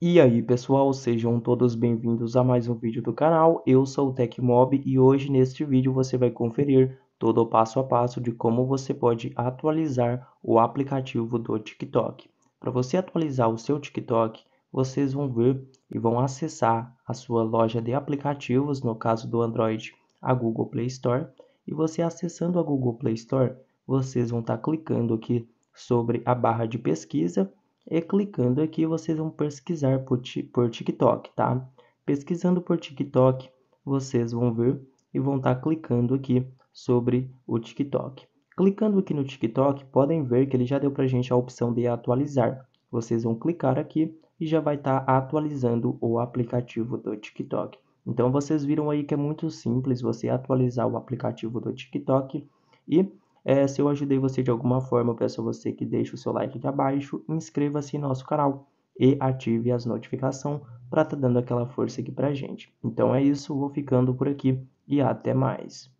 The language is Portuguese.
E aí pessoal, sejam todos bem-vindos a mais um vídeo do canal, eu sou o Tecmob e hoje neste vídeo você vai conferir todo o passo a passo de como você pode atualizar o aplicativo do TikTok. Para você atualizar o seu TikTok, vocês vão ver e vão acessar a sua loja de aplicativos, no caso do Android, a Google Play Store. E você acessando a Google Play Store, vocês vão estar tá clicando aqui sobre a barra de pesquisa e é clicando aqui, vocês vão pesquisar por, por TikTok, tá? Pesquisando por TikTok, vocês vão ver e vão estar tá clicando aqui sobre o TikTok. Clicando aqui no TikTok, podem ver que ele já deu para gente a opção de atualizar. Vocês vão clicar aqui e já vai estar tá atualizando o aplicativo do TikTok. Então vocês viram aí que é muito simples você atualizar o aplicativo do TikTok e é, se eu ajudei você de alguma forma, eu peço a você que deixe o seu like aqui abaixo, inscreva-se em nosso canal e ative as notificações para estar tá dando aquela força aqui para gente. Então é isso, vou ficando por aqui e até mais.